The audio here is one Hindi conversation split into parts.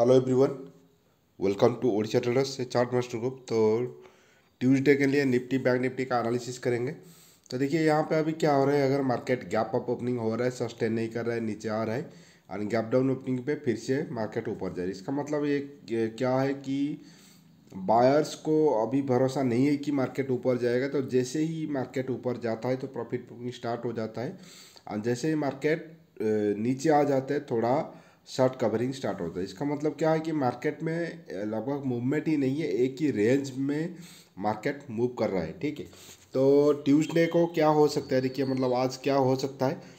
hello everyone welcome to Odisha traders chart master group तो ट्यूसडे के लिए निफ्टी बैंक निफ्टी का एनालिसिस करेंगे तो देखिए यहाँ पे अभी क्या हो रहा है अगर मार्केट गैप अप ओपनिंग हो रहा है सस्टेन नहीं कर रहा है नीचे आ रहा है और गैप डाउन ओपनिंग पे फिर से मार्केट ऊपर जा रही है इसका मतलब ये, ये क्या है कि बायर्स को अभी भरोसा नहीं है कि मार्केट ऊपर जाएगा तो जैसे ही मार्केट ऊपर जाता है तो प्रॉफिट बुकिंग स्टार्ट हो जाता है और जैसे ही मार्केट नीचे आ जाता है थोड़ा शॉर्ट कवरिंग स्टार्ट होता है इसका मतलब क्या है कि मार्केट में लगभग मूवमेंट ही नहीं है एक ही रेंज में मार्केट मूव कर रहा है ठीक है तो ट्यूसडे को क्या हो सकता है देखिए मतलब आज क्या हो सकता है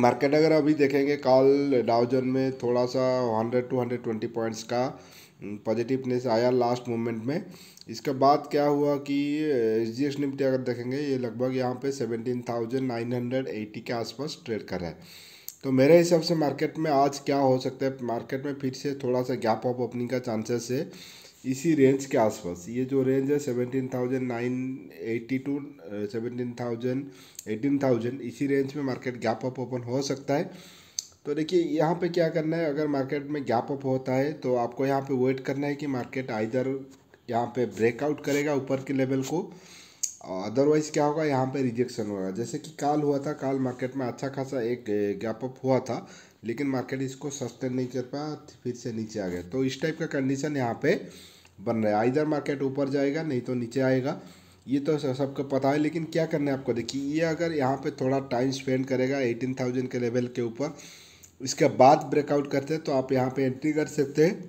मार्केट अगर अभी देखेंगे कल डाउजन में थोड़ा सा hundred to hundred twenty points का पॉजिटिवनेस आया लास्ट मोमेंट में इसके बाद क्या हुआ कि एच डी एस निफ्टी अगर देखेंगे ये लगभग यहाँ पे seventeen thousand nine hundred eighty के आसपास ट्रेड कर रहा है तो मेरे हिसाब से मार्केट में आज क्या हो सकता है मार्केट में फिर से थोड़ा सा गैप ऑफ ओपनिंग का चांसेस है इसी रेंज के आसपास ये जो रेंज है seventeen thousand nine eighty to seventeen thousand eighteen thousand इसी रेंज में मार्केट गैप अप ओपन हो सकता है तो देखिए यहाँ पे क्या करना है अगर मार्केट में गैप अप होता है तो आपको यहाँ पे वेट करना है कि मार्केट आइधर यहाँ पे ब्रेकआउट करेगा ऊपर के लेवल को अदरवाइज़ क्या होगा यहाँ पे रिजेक्शन होगा जैसे कि काल हुआ था काल मार्केट में अच्छा खासा एक गैप अप हुआ था लेकिन मार्केट इसको सस्टेन नहीं कर पाया फिर से नीचे आ गया तो इस टाइप का कंडीशन यहाँ पे बन रहा है इधर मार्केट ऊपर जाएगा नहीं तो नीचे आएगा ये तो सबको पता है लेकिन क्या करना है आपको देखिए ये अगर यहाँ पे थोड़ा टाइम स्पेंड करेगा एटीन थाउजेंड के लेवल के ऊपर इसके बाद ब्रेकआउट करते हैं तो आप यहाँ पे एंट्री कर सकते हैं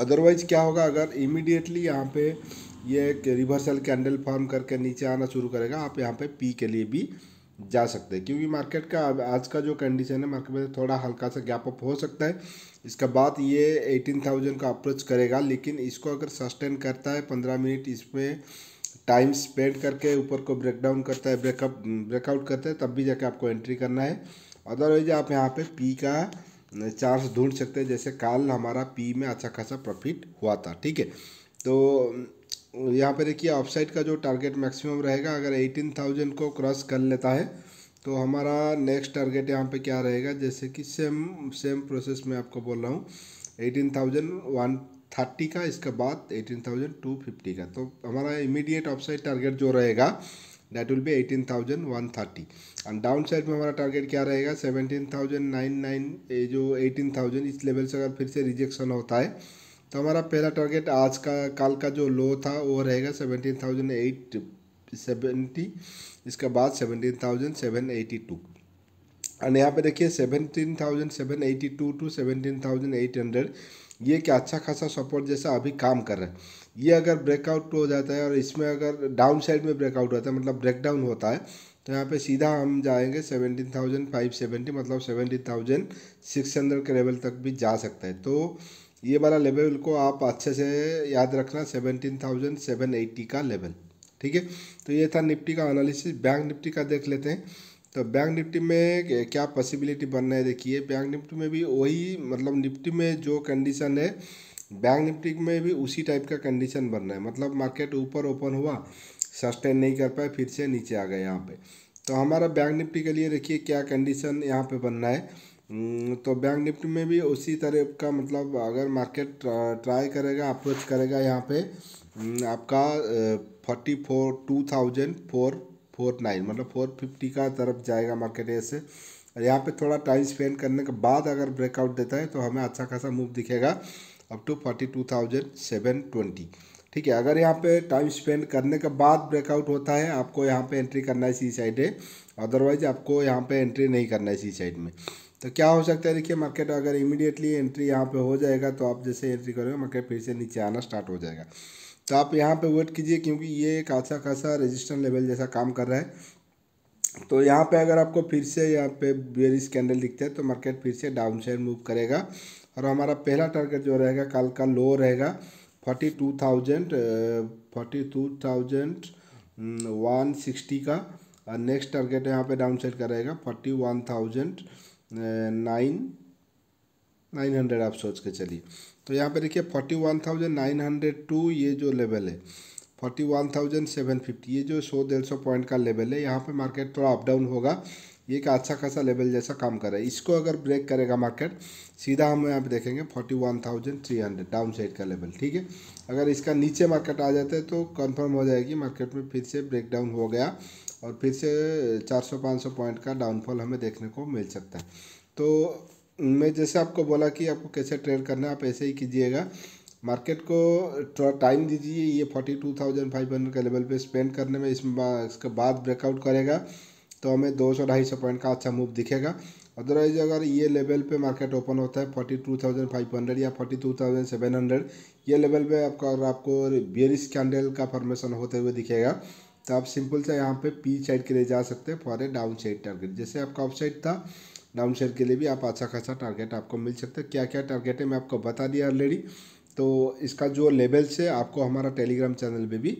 अदरवाइज क्या होगा अगर इमिडिएटली यहाँ पर ये एक रिवर्सल कैंडल फॉर्म करके नीचे आना शुरू करेगा आप यहाँ पे पी के लिए भी जा सकते हैं क्योंकि मार्केट का आज का जो कंडीशन है मार्केट में तो थोड़ा हल्का सा गैप अप हो सकता है इसका बाद ये एटीन थाउजेंड का अप्रोच करेगा लेकिन इसको अगर सस्टेन करता है पंद्रह मिनट इसमें टाइम स्पेंड करके ऊपर को ब्रेकडाउन करता है ब्रेकअप ब्रेकआउट करता है तब भी जाके आपको एंट्री करना है अदरवाइज आप यहाँ पर पी का चार्ज ढूंढ सकते हैं जैसे काल हमारा पी में अच्छा खासा प्रॉफिट हुआ था ठीक है तो यहाँ पर देखिए ऑफ साइड का जो टारगेट मैक्सिमम रहेगा अगर एटीन थाउजेंड को क्रॉस कर लेता है तो हमारा नेक्स्ट टारगेट यहाँ पे क्या रहेगा जैसे कि सेम सेम प्रोसेस में आपको बोल रहा हूँ एटीन थाउजेंड वन थर्टी का इसके बाद एटीन थाउजेंड टू फिफ्टी का तो हमारा इमीडिएट ऑफसाइड टारगेट जो रहेगा that will be eighteen thousand one thirty and down side में हमारा टारगेट क्या रहेगा सेवनटीन थाउजेंड नाइन नाइन जो एटीन थाउजेंड इस लेवल से अगर फिर से रिजेक्शन होता है तो हमारा पहला टारगेट आज का कल का जो लो था वो रहेगा सेवनटीन थाउजेंड एट सेवेंटी इसके बाद seventeen thousand seven eighty two और यहाँ पे देखिए seventeen thousand seven eighty two to seventeen thousand eight hundred ये क्या अच्छा खासा सपोर्ट जैसा अभी काम कर रहा है ये अगर ब्रेकआउट हो जाता है और इसमें अगर डाउन साइड में ब्रेकआउट होता है मतलब ब्रेकडाउन होता है तो यहाँ पे सीधा हम जाएंगे सेवनटीन थाउजेंड फाइव सेवेंटी मतलब सेवनटीन थाउजेंड सिक्स हंड्रेड के लेवल तक भी जा सकता है तो ये वाला लेवल को आप अच्छे से याद रखना सेवनटीन थाउजेंड सेवन एट्टी का लेवल ठीक है तो ये था निफ्टी का एनालिसिस बैंक निफ्टी का देख लेते हैं तो बैंक निफ्टी में क्या पॉसिबिलिटी बनना है देखिए बैंक निफ्टी में भी वही मतलब निफ्टी में जो कंडीशन है बैंक निफ्टी में भी उसी टाइप का कंडीशन बनना है मतलब मार्केट ऊपर ओपन हुआ सस्टेन नहीं कर पाए फिर से नीचे आ गए यहाँ पे तो हमारा बैंक निफ्टी के लिए देखिए क्या कंडीशन यहाँ पे बनना है हम्म, तो बैंक निफ्टी में भी उसी तरह का मतलब अगर मार्केट ट्राई करेगा अप्रोच करेगा यहाँ पे हम्म, आपका forty four two thousand four four nine मतलब फोर फिफ्टी का तरफ जाएगा मार्केट ऐसे और यहाँ पे थोड़ा टाइम स्पेंड करने के बाद अगर ब्रेकआउट देता है तो हमें अच्छा खासा मूव दिखेगा up to forty two thousand seven twenty ठीक है अगर यहाँ पे टाइम स्पेंड करने के बाद ब्रेकआउट होता है आपको यहाँ पे एंट्री करना है सी साइड है अदरवाइज आपको यहाँ पे एंट्री नहीं करना है सी साइड में तो क्या हो सकता है देखिए मार्केट अगर इमीडिएटली एंट्री यहाँ पे हो जाएगा तो आप जैसे एंट्री करोगे मार्केट फिर से नीचे आना स्टार्ट हो जाएगा तो आप यहाँ पे वेट कीजिए क्योंकि ये एक अच्छा खासा रेजिस्टेंस लेवल जैसा काम कर रहा है तो यहाँ पे अगर आपको फिर से यहाँ पे बेरिस कैंडल दिखता है तो मार्केट फिर से डाउन साइड मूव करेगा और हमारा पहला टारगेट जो रहेगा कल का लो रहेगा forty two thousand forty two thousand one sixty का और नेक्स्ट टारगेट यहाँ पे डाउन साइड का रहेगा forty one thousand nine nine hundred आप सोच के चलिए तो यहाँ पे देखिए forty one thousand nine hundred to ये जो लेवल है forty one thousand seven fifty ये जो सौ डेढ़ सौ पॉइंट का लेवल है यहाँ पे मार्केट थोड़ा अप डाउन होगा ये एक अच्छा खासा लेवल जैसा काम कर रहा है इसको अगर ब्रेक करेगा मार्केट सीधा हम यहाँ पे देखेंगे forty one thousand three hundred down side का लेवल ठीक है अगर इसका नीचे मार्केट आ जाता है तो कन्फर्म हो जाएगी मार्केट में फिर से ब्रेक डाउन हो गया और फिर से 400-500 पॉइंट का डाउनफॉल हमें देखने को मिल सकता है तो मैं जैसे आपको बोला कि आपको कैसे ट्रेड करना है आप ऐसे ही कीजिएगा मार्केट को टाइम दीजिए ये forty two thousand five hundred के लेवल पे स्पेंड करने में इस इसके बाद ब्रेकआउट करेगा तो हमें दो सौ ढाई सौ पॉइंट का अच्छा मूव दिखेगा अदरवाइज अगर ये लेवल पे मार्केट ओपन होता है forty two thousand five hundred या forty two thousand seven hundred ये लेवल पे आपका अगर आपको बियरिस कैंडल का फॉर्मेशन होते हुए दिखेगा तो आप सिंपल सा यहाँ पे पी साइड के लिए जा सकते हैं for a down side target जैसे आपका ऑफ साइड था डाउन साइड के लिए भी आप अच्छा खासा टारगेट आपको मिल सकता है क्या क्या टारगेट है मैं आपको बता दिया ऑलरेडी तो इसका जो लेवल्स है आपको हमारा टेलीग्राम चैनल पर भी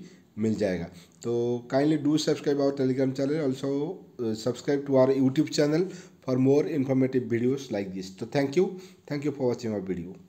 मिल जाएगा तो kindly do subscribe our Telegram channel also subscribe to our YouTube channel for more informative videos like this तो thank you thank you for watching our video